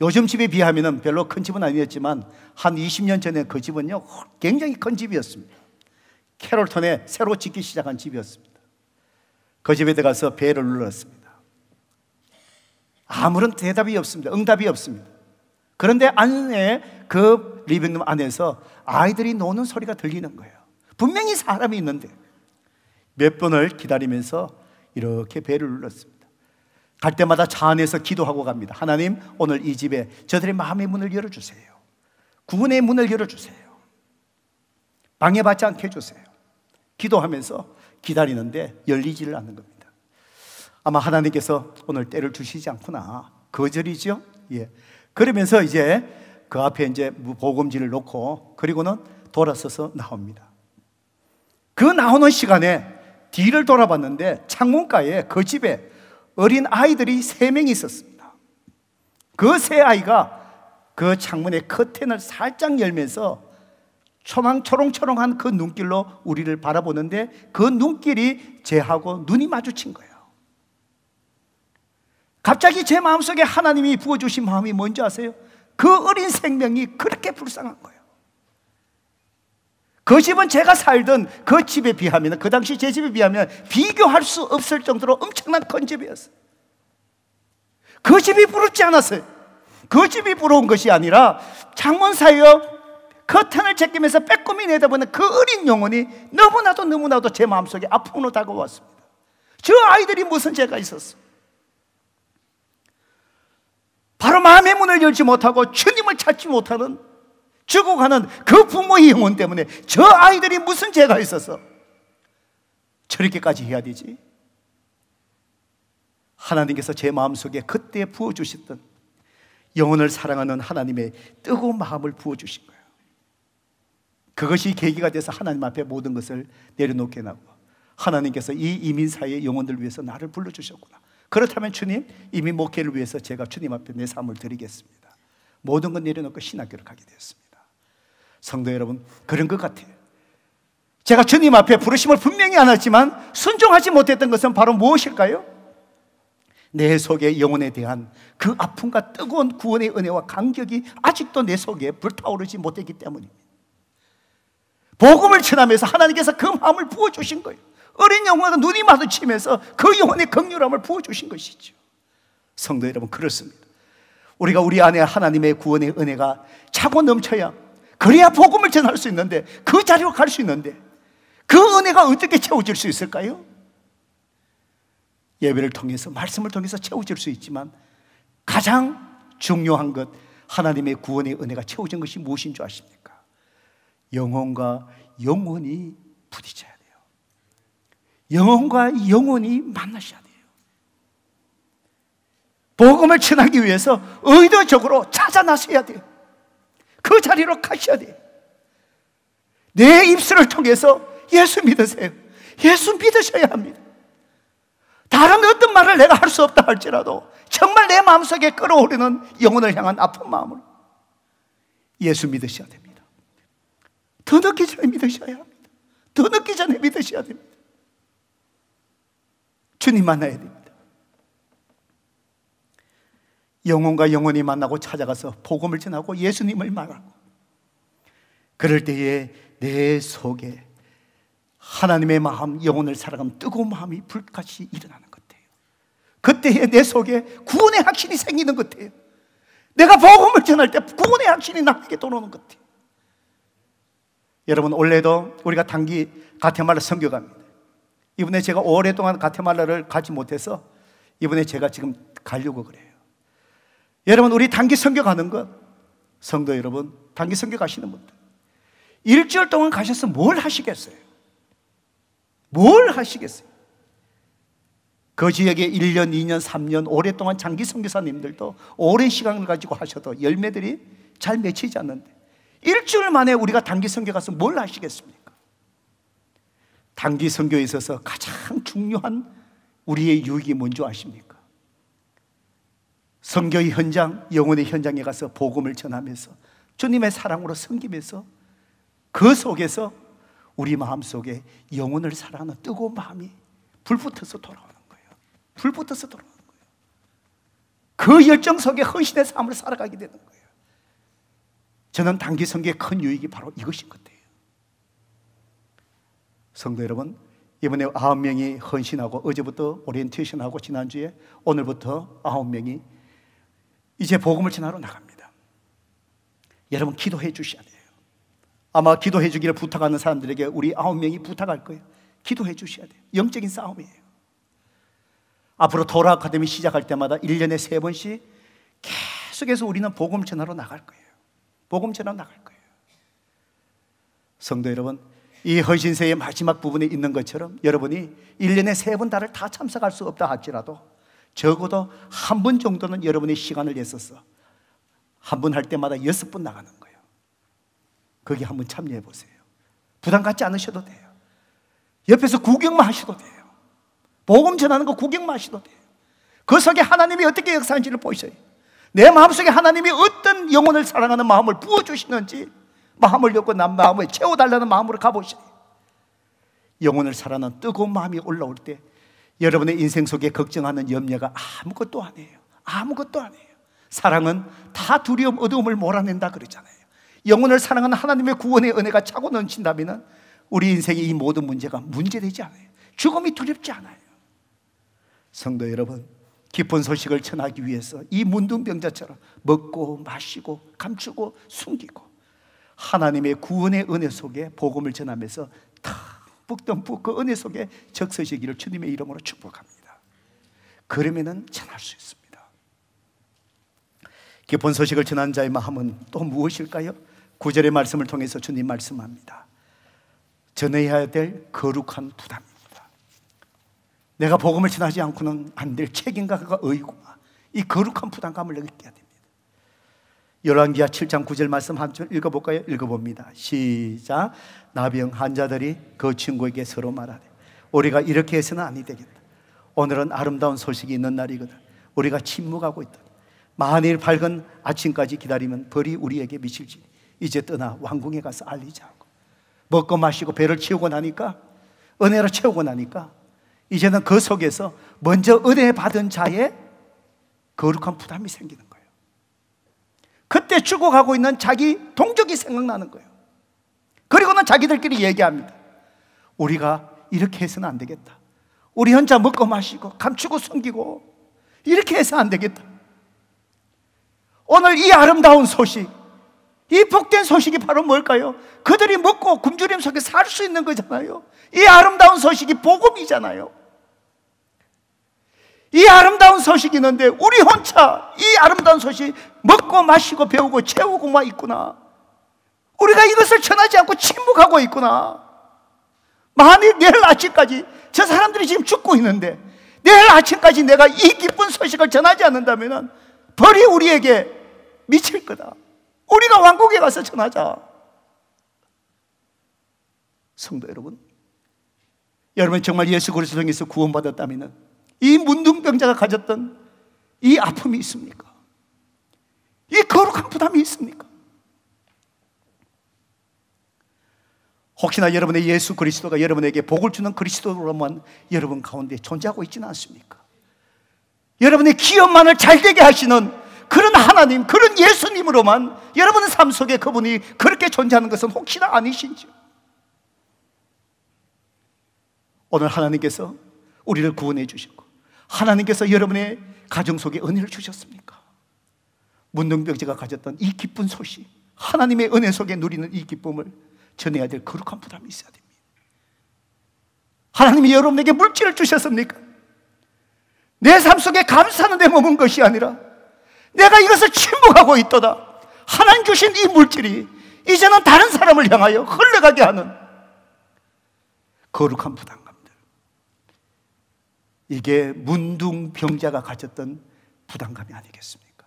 요즘 집에 비하면 별로 큰 집은 아니었지만 한 20년 전에 그 집은요, 굉장히 큰 집이었습니다. 캐롤턴에 새로 짓기 시작한 집이었습니다. 그 집에 들어가서 배를 눌렀습니다. 아무런 대답이 없습니다. 응답이 없습니다. 그런데 안에 그 리빙룸 안에서 아이들이 노는 소리가 들리는 거예요. 분명히 사람이 있는데 몇 번을 기다리면서 이렇게 배를 눌렀습니다. 갈 때마다 차 안에서 기도하고 갑니다. 하나님, 오늘 이 집에 저들의 마음의 문을 열어주세요. 구원의 문을 열어주세요. 방해받지 않게 해주세요. 기도하면서 기다리는데 열리지를 않는 겁니다. 아마 하나님께서 오늘 때를 주시지 않구나. 거절이죠? 예. 그러면서 이제 그 앞에 이제 뭐 보금지를 놓고 그리고는 돌아서서 나옵니다. 그 나오는 시간에 뒤를 돌아봤는데 창문가에 그 집에 어린 아이들이 세 명이 있었습니다. 그 세 아이가 그 창문의 커튼을 살짝 열면서 초망 초롱초롱한 그 눈길로 우리를 바라보는데 그 눈길이 제하고 눈이 마주친 거예요. 갑자기 제 마음속에 하나님이 부어주신 마음이 뭔지 아세요? 그 어린 생명이 그렇게 불쌍한 거예요. 그 집은 제가 살던 그 집에 비하면, 그 당시 제 집에 비하면 비교할 수 없을 정도로 엄청난 큰 집이었어요. 그 집이 부럽지 않았어요. 그 집이 부러운 것이 아니라 창문 사이에 커튼을 제끼면서 빼꼼히 내다보는 그 어린 영혼이 너무나도 너무나도 제 마음속에 아픔으로 다가왔습니다. 저 아이들이 무슨 죄가 있었어요? 바로 마음의 문을 열지 못하고 주님을 찾지 못하는 죽어가는 그 부모의 영혼 때문에 저 아이들이 무슨 죄가 있어서 저렇게까지 해야 되지? 하나님께서 제 마음속에 그때 부어주셨던 영혼을 사랑하는 하나님의 뜨거운 마음을 부어주신 거예요. 그것이 계기가 돼서 하나님 앞에 모든 것을 내려놓게 하고 하나님께서 이 이민 사의 영혼들 위해서 나를 불러주셨구나. 그렇다면 주님, 이미 목회를 위해서 제가 주님 앞에 내 삶을 드리겠습니다. 모든 건 내려놓고 신학교를 가게 되었습니다. 성도 여러분, 그런 것 같아요. 제가 주님 앞에 부르심을 분명히 안았지만 순종하지 못했던 것은 바로 무엇일까요? 내 속의 영혼에 대한 그 아픔과 뜨거운 구원의 은혜와 간격이 아직도 내 속에 불타오르지 못했기 때문입니다. 복음을 전하면서 하나님께서 그 마음을 부어주신 거예요. 어린 영혼과 눈이 마주치면서 그 영혼의 극률함을 부어주신 것이죠. 성도 여러분, 그렇습니다. 우리가 우리 안에 하나님의 구원의 은혜가 차고 넘쳐야 그래야 복음을 전할 수 있는데 그 자리로 갈 수 있는데 그 은혜가 어떻게 채워질 수 있을까요? 예배를 통해서 말씀을 통해서 채워질 수 있지만 가장 중요한 것 하나님의 구원의 은혜가 채워진 것이 무엇인 줄 아십니까? 영혼과 영혼이 부딪혀요. 영혼과 영혼이 만나셔야 돼요. 복음을 전하기 위해서 의도적으로 찾아 나서야 돼요. 그 자리로 가셔야 돼요. 내 입술을 통해서 예수 믿으세요. 예수 믿으셔야 합니다. 다른 어떤 말을 내가 할 수 없다 할지라도 정말 내 마음속에 끌어오르는 영혼을 향한 아픈 마음을 예수 믿으셔야 됩니다. 더 늦기 전에 믿으셔야 합니다. 더 늦기 전에 믿으셔야 됩니다. 주님 만나야 됩니다. 영혼과 영혼이 만나고 찾아가서 복음을 전하고 예수님을 말하고 그럴 때에 내 속에 하나님의 마음, 영혼을 살아가면 뜨거운 마음이 불같이 일어나는 것 같아요. 그때에 내 속에 구원의 확신이 생기는 것 같아요. 내가 복음을 전할 때 구원의 확신이 나에게 돌아오는 것 같아요. 여러분, 올해도 우리가 단기 가테말라 성교갑니다. 이번에 제가 오랫동안 가테말라를 가지 못해서 이번에 제가 지금 가려고 그래요. 여러분, 우리 단기 선교 가는 것, 성도 여러분, 단기 선교 가시는 분들. 일주일 동안 가셔서 뭘 하시겠어요? 뭘 하시겠어요? 그 지역에 1년, 2년, 3년 오랫동안 장기 선교사님들도 오랜 시간을 가지고 하셔도 열매들이 잘 맺히지 않는데 일주일 만에 우리가 단기 선교 가서 뭘 하시겠습니까? 단기 선교에 있어서 가장 중요한 우리의 유익이 뭔지 아십니까? 선교의 현장, 영혼의 현장에 가서 복음을 전하면서 주님의 사랑으로 섬기면서 그 속에서 우리 마음 속에 영혼을 사랑하는 뜨거운 마음이 불붙어서 돌아오는 거예요. 불붙어서 돌아오는 거예요. 그 열정 속에 헌신의 삶을 살아가게 되는 거예요. 저는 단기 선교의 큰 유익이 바로 이것인 것같요 성도 여러분, 이번에 아홉 명이 헌신하고 어제부터 오리엔테이션하고 지난주에 오늘부터 아홉 명이 이제 복음을 전하러 나갑니다. 여러분 기도해 주셔야 돼요. 아마 기도해 주기를 부탁하는 사람들에게 우리 아홉 명이 부탁할 거예요. 기도해 주셔야 돼요. 영적인 싸움이에요. 앞으로 도라 아카데미 시작할 때마다 1년에 세 번씩 계속해서 우리는 복음 전하러 나갈 거예요. 복음 전하러 나갈 거예요. 성도 여러분, 이 헌신세의 마지막 부분에 있는 것처럼 여러분이 1년에 세 번 다를 다 참석할 수 없다 할지라도 적어도 한 번 정도는 여러분의 시간을 내서서 한 번 할 때마다 여섯 번 나가는 거예요. 거기 한번 참여해 보세요. 부담 갖지 않으셔도 돼요. 옆에서 구경만 하셔도 돼요. 복음 전하는 거 구경만 하셔도 돼요. 그 속에 하나님이 어떻게 역사하는지를 보이세요. 내 마음속에 하나님이 어떤 영혼을 사랑하는 마음을 부어주시는지 마음을 엮고 난 마음을 채워달라는 마음으로 가보시요 영혼을 사랑하는 뜨거운 마음이 올라올 때 여러분의 인생 속에 걱정하는 염려가 아무것도 아니에요. 아무것도 아니에요. 사랑은 다 두려움, 어두움을 몰아낸다 그러잖아요. 영혼을 사랑하는 하나님의 구원의 은혜가 차고 넘친다면 우리 인생의 이 모든 문제가 문제되지 않아요. 죽음이 두렵지 않아요. 성도 여러분, 깊은 소식을 전하기 위해서 이 문둥병자처럼 먹고 마시고 감추고 숨기고 하나님의 구원의 은혜 속에 복음을 전하면서 푹듬푹 그 은혜 속에 적서시기를 주님의 이름으로 축복합니다. 그러면은 전할 수 있습니다. 기쁜 소식을 전한 자의 마음은 또 무엇일까요? 구절의 말씀을 통해서 주님 말씀합니다. 전해야 될 거룩한 부담입니다. 내가 복음을 전하지 않고는 안 될 책임감과 의구와 이 거룩한 부담감을 느껴야 됩니다. 열왕기하 7장 9절 말씀 한번 읽어볼까요? 읽어봅니다. 시작. 나병 환자들이 그 친구에게 서로 말하되 우리가 이렇게 해서는 아니 되겠다. 오늘은 아름다운 소식이 있는 날이거든. 우리가 침묵하고 있다. 만일 밝은 아침까지 기다리면 벌이 우리에게 미칠지. 이제 떠나 왕궁에 가서 알리자 고 먹고 마시고 배를 채우고 나니까 은혜로 채우고 나니까 이제는 그 속에서 먼저 은혜 받은 자의 거룩한 부담이 생기는 거예요. 그때 죽어가고 있는 자기 동족이 생각나는 거예요. 그리고는 자기들끼리 얘기합니다. 우리가 이렇게 해서는 안 되겠다. 우리 혼자 먹고 마시고 감추고 숨기고 이렇게 해서 안 되겠다. 오늘 이 아름다운 소식, 이 복된 소식이 바로 뭘까요? 그들이 먹고 굶주림 속에 살 수 있는 거잖아요. 이 아름다운 소식이 복음이잖아요. 이 아름다운 소식이 있는데 우리 혼자 이 아름다운 소식 먹고 마시고 배우고 채우고 만 있구나. 우리가 이것을 전하지 않고 침묵하고 있구나. 만일 내일 아침까지 저 사람들이 지금 죽고 있는데 내일 아침까지 내가 이 기쁜 소식을 전하지 않는다면 벌이 우리에게 미칠 거다. 우리가 왕국에 가서 전하자. 성도 여러분, 여러분 정말 예수 그리스도에서 구원받았다면 이 문둥병자가 가졌던 이 아픔이 있습니까? 이 거룩한 부담이 있습니까? 혹시나 여러분의 예수 그리스도가 여러분에게 복을 주는 그리스도로만 여러분 가운데 존재하고 있지는 않습니까? 여러분의 기업만을 잘되게 하시는 그런 하나님, 그런 예수님으로만 여러분의 삶 속에 그분이 그렇게 존재하는 것은 혹시나 아니신지. 오늘 하나님께서 우리를 구원해 주시고 하나님께서 여러분의 가정 속에 은혜를 주셨습니까? 문둥병자가 가졌던 이 기쁜 소식, 하나님의 은혜 속에 누리는 이 기쁨을 전해야 될 거룩한 부담이 있어야 됩니다. 하나님이 여러분에게 물질을 주셨습니까? 내 삶 속에 감사하는 데 머문 것이 아니라 내가 이것을 침묵하고 있도다. 하나님 주신 이 물질이 이제는 다른 사람을 향하여 흘러가게 하는 거룩한 부담. 이게 문둥병자가 가졌던 부담감이 아니겠습니까?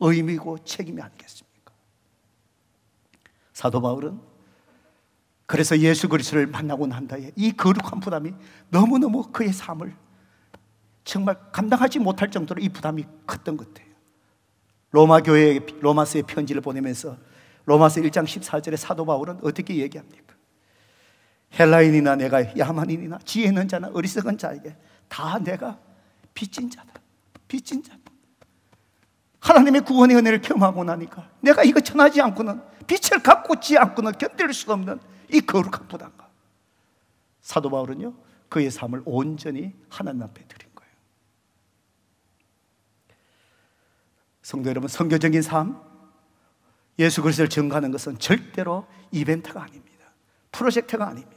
의미고 책임이 아니겠습니까? 사도 바울은 그래서 예수 그리스도를 만나고 난 다음에 이 거룩한 부담이 너무너무 그의 삶을 정말 감당하지 못할 정도로 이 부담이 컸던 것 같아요. 로마 교회에 로마서의 편지를 보내면서 로마서 1장 14절에 사도 바울은 어떻게 얘기합니까? 헬라인이나 내가 야만인이나 지혜 있는 자나 어리석은 자에게 다 내가 빚진 자다. 빚진 자다. 하나님의 구원의 은혜를 경험하고 나니까 내가 이거 전하지 않고는 빛을 갖고 지 않고는 견딜 수 없는 이 거룩한 부담감. 사도 바울은요 그의 삶을 온전히 하나님 앞에 드린 거예요. 성도 여러분 성교적인 삶 예수 그리스도를 증가하는 것은 절대로 이벤트가 아닙니다. 프로젝트가 아닙니다.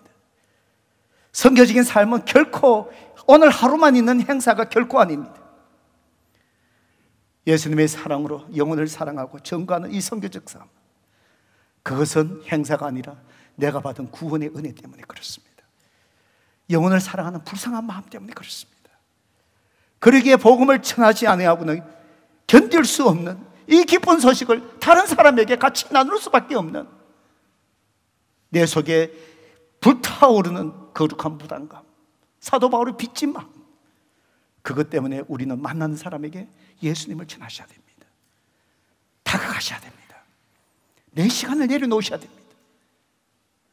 성교적인 삶은 결코 오늘 하루만 있는 행사가 결코 아닙니다. 예수님의 사랑으로 영혼을 사랑하고 전가하는 이 성교적 삶. 그것은 행사가 아니라 내가 받은 구원의 은혜 때문에 그렇습니다. 영혼을 사랑하는 불쌍한 마음 때문에 그렇습니다. 그러기에 복음을 청하지 아니하고는 견딜 수 없는 이 기쁜 소식을 다른 사람에게 같이 나눌 수밖에 없는 내 속에 불타오르는 거룩한 부담감, 사도 바울의 빚짐막 그것 때문에 우리는 만나는 사람에게 예수님을 전하셔야 됩니다. 다가가셔야 됩니다. 내 시간을 내려놓으셔야 됩니다.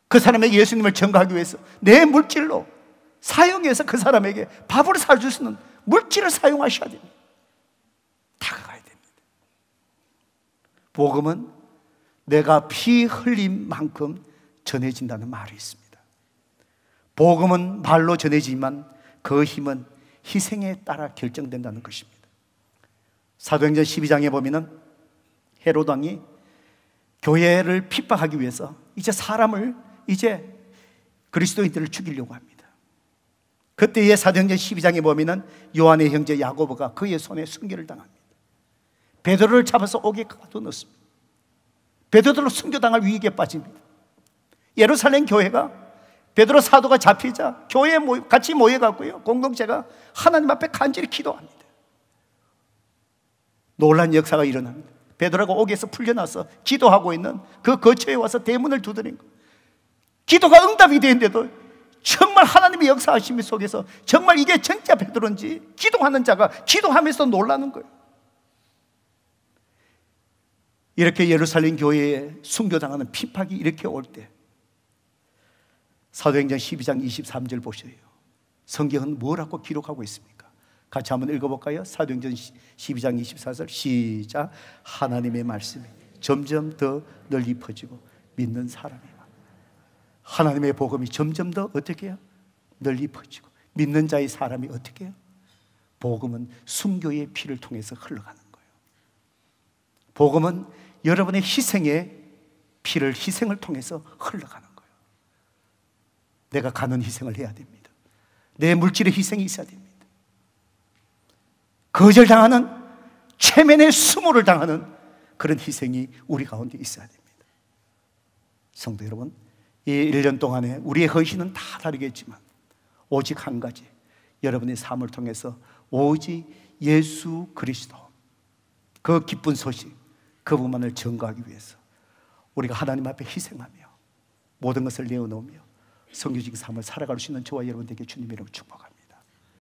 그사람에 예수님을 전가하기 위해서 내 물질로 사용해서 그 사람에게 밥을 사줄 수 있는 물질을 사용하셔야 됩니다. 다가가야 됩니다. 복음은 내가 피 흘린 만큼 전해진다는 말이 있습니다. 복음은 말로 전해지지만 그 힘은 희생에 따라 결정된다는 것입니다. 사도행전 12장에 보면은 헤롯 왕이 교회를 핍박하기 위해서 이제 사람을 이제 그리스도인들을 죽이려고 합니다. 그때의 사도행전 12장에 보면은 요한의 형제 야고보가 그의 손에 순교를 당합니다. 베드로를 잡아서 옥에 가둬넣습니다. 베드로로 순교당할 위기에 빠집니다. 예루살렘 교회가 베드로 사도가 잡히자 교회에 모여, 같이 모여갖고요. 공동체가 하나님 앞에 간절히 기도합니다. 놀란 역사가 일어납니다. 베드로가 옥에서 풀려나서 기도하고 있는 그 거처에 와서 대문을 두드린 거. 기도가 응답이 되는데도 정말 하나님의 역사하심 속에서 정말 이게 진짜 베드로인지 기도하는 자가 기도하면서 놀라는 거예요. 이렇게 예루살렘 교회에 순교당하는 핍박이 이렇게 올때 사도행전 12장 23절 보세요. 성경은 뭐라고 기록하고 있습니까? 같이 한번 읽어볼까요? 사도행전 12장 24절 시작 하나님의 말씀이 점점 더 널리 퍼지고 믿는 사람이 하나님의 복음이 점점 더 어떻게 해요? 널리 퍼지고 믿는 자의 사람이 어떻게 해요? 복음은 순교의 피를 통해서 흘러가는 거예요. 복음은 여러분의 희생의 피를 희생을 통해서 흘러가는 거예요. 내가 가는 희생을 해야 됩니다. 내 물질의 희생이 있어야 됩니다. 거절당하는 체면의 수모를 당하는 그런 희생이 우리 가운데 있어야 됩니다. 성도 여러분, 이 1년 동안에 우리의 헌신은 다 다르겠지만 오직 한 가지 여러분의 삶을 통해서 오직 예수 그리스도 그 기쁜 소식 그분만을 전가하기 위해서 우리가 하나님 앞에 희생하며 모든 것을 내어놓으며 성교직 삶을 살아갈 수 있는 저와 여러분 들에게 주님 이름 축복합니다.